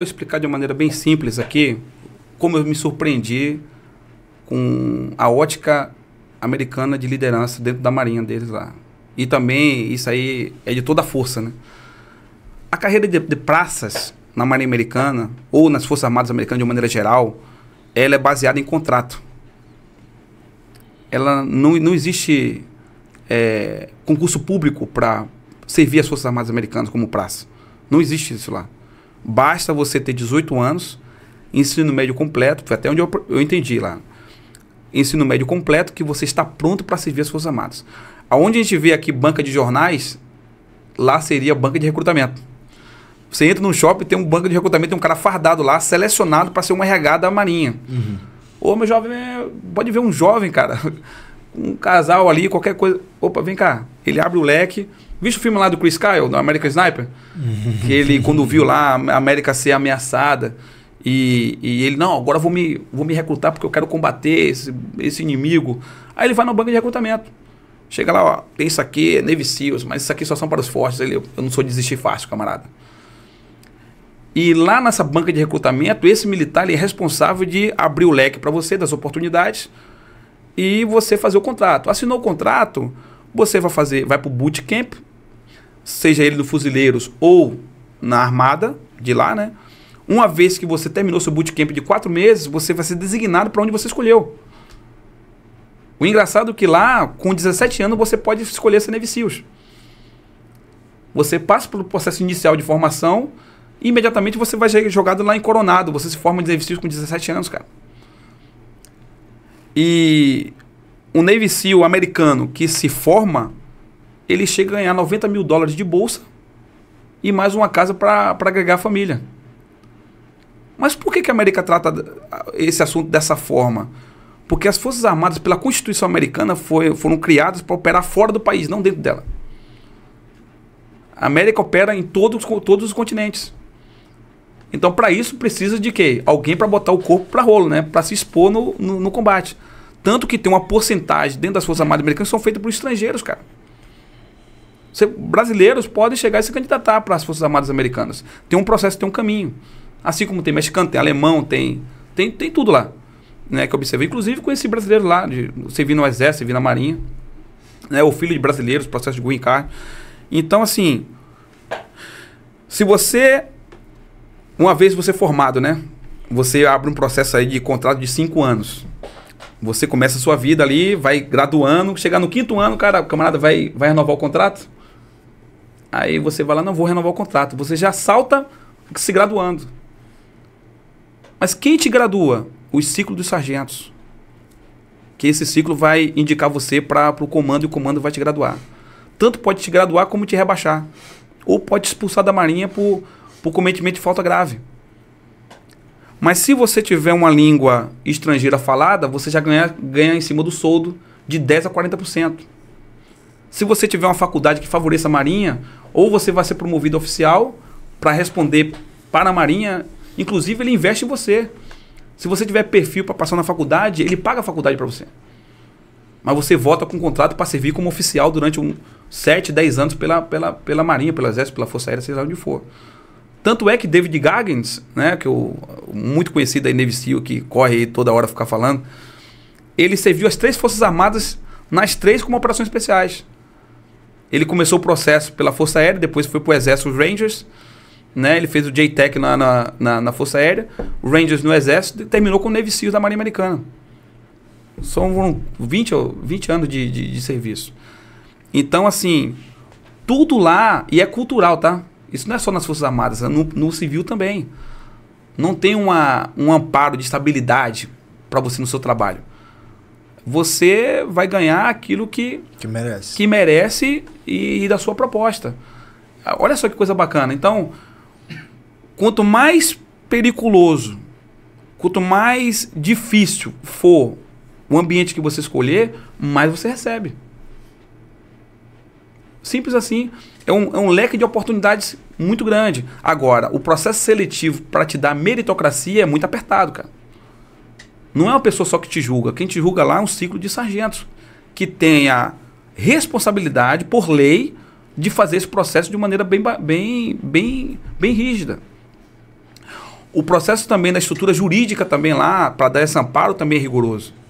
Vou explicar de uma maneira bem simples aqui como eu me surpreendi com a ótica americana de liderança dentro da marinha deles lá. E também isso aí é de toda a força, né? A carreira de, de praças na marinha americana ou nas forças armadas americanas de uma maneira geral, ela é baseada em contrato. Ela não, não existe é, concurso público para servir as forças armadas americanas como praça. Não existe isso lá. Basta você ter 18 anos, ensino médio completo, foi até onde eu, eu entendi lá. Ensino médio completo que você está pronto para servir as Forças Armadas. Aonde a gente vê aqui banca de jornais, lá seria banca de recrutamento. Você entra num shopping, tem um banco de recrutamento, tem um cara fardado lá, selecionado para ser uma RH da Marinha. Uhum. Ô, meu jovem, pode ver um jovem, cara um casal ali, qualquer coisa. Opa, vem cá. Ele abre o leque. Viste o filme lá do Chris Kyle, do American Sniper? que ele, quando viu lá a América ser ameaçada, e, e, ele, não, agora vou me, vou me recrutar porque eu quero combater esse, esse inimigo. Aí ele vai na banca de recrutamento. Chega lá, ó, tem isso aqui, é Navy Seals, mas isso aqui só são para os fortes. Ele, eu não sou de desistir fácil, camarada. E lá nessa banca de recrutamento, esse militar ele é responsável de abrir o leque para você das oportunidades, e você fazer o contrato. Assinou o contrato, você vai fazer, vai para o bootcamp, seja ele do Fuzileiros ou na Armada de lá, né? Uma vez que você terminou seu bootcamp de quatro meses, você vai ser designado para onde você escolheu. O engraçado é que lá, com 17 anos, você pode escolher ser Navy Seals. Você passa pelo processo inicial de formação e imediatamente você vai ser jogado lá em Coronado. Você se forma de Navy Seals com 17 anos, cara. E um Navy SEAL americano que se forma, ele chega a ganhar 90 mil dólares de bolsa e mais uma casa para agregar a família. Mas por que, que a América trata esse assunto dessa forma? Porque as Forças Armadas, pela Constituição Americana, foi, foram criadas para operar fora do país, não dentro dela. A América opera em todos, todos os continentes. Então, para isso, precisa de quê? Alguém para botar o corpo para rolo, né? Para se expor no, no, no, combate. Tanto que tem uma porcentagem dentro das Forças Armadas Americanas que são feitas por estrangeiros, cara. Você, brasileiros podem chegar e se candidatar para as Forças Armadas Americanas. Tem um processo, tem um caminho. Assim como tem mexicano, tem alemão, tem, tem, tem tudo lá. Né, que eu observei. Inclusive conheci brasileiros lá, de, servir no Exército, servir na Marinha. Né, o filho de brasileiros, processo de green card. Então, assim, se você uma vez você formado, né? Você abre um processo aí de contrato de cinco anos. Você começa a sua vida ali, vai graduando, chegar no quinto ano, cara, o camarada vai, vai renovar o contrato? Aí você vai lá, não vou renovar o contrato. Você já salta se graduando. Mas quem te gradua? O ciclo dos sargentos. Que esse ciclo vai indicar você para o comando e o comando vai te graduar. Tanto pode te graduar como te rebaixar. Ou pode te expulsar da marinha por por cometimento de falta grave. Mas se você tiver uma língua estrangeira falada, você já ganha, ganha em cima do soldo de 10% a 40%. Se você tiver uma faculdade que favoreça a Marinha, ou você vai ser promovido oficial para responder para a Marinha, inclusive ele investe em você. Se você tiver perfil para passar na faculdade, ele paga a faculdade para você. Mas você vota com um contrato para servir como oficial durante um 7, 10 anos pela, pela, pela Marinha, pelo Exército, pela Força Aérea, seja onde for. Tanto é que David Gaggins, né, que o muito conhecido aí, Navy Seal, que corre aí toda hora ficar falando, ele serviu as três Forças Armadas, nas três como operações especiais. Ele começou o processo pela Força Aérea, depois foi para o Exército Rangers, né? Ele fez o JTEC na, na, na, na, Força Aérea, o Rangers no Exército, e terminou com o Navy da Marinha Americana. São 20, 20 anos de, de, de serviço. Então, assim, tudo lá, e é cultural, tá? Isso não é só nas Forças Armadas, é no, no civil também. Não tem uma, um amparo de estabilidade para você no seu trabalho. Você vai ganhar aquilo que, que merece, que merece e, e da sua proposta. Olha só que coisa bacana. Então, quanto mais periculoso, quanto mais difícil for o ambiente que você escolher, mais você recebe. Simples assim. É um, é um leque de oportunidades muito grande. Agora, o processo seletivo para te dar meritocracia é muito apertado, cara. Não é uma pessoa só que te julga. Quem te julga lá é um ciclo de sargentos que tem a responsabilidade, por lei, de fazer esse processo de maneira bem, bem, bem, bem rígida. O processo também da estrutura jurídica também lá, para dar esse amparo, também é rigoroso.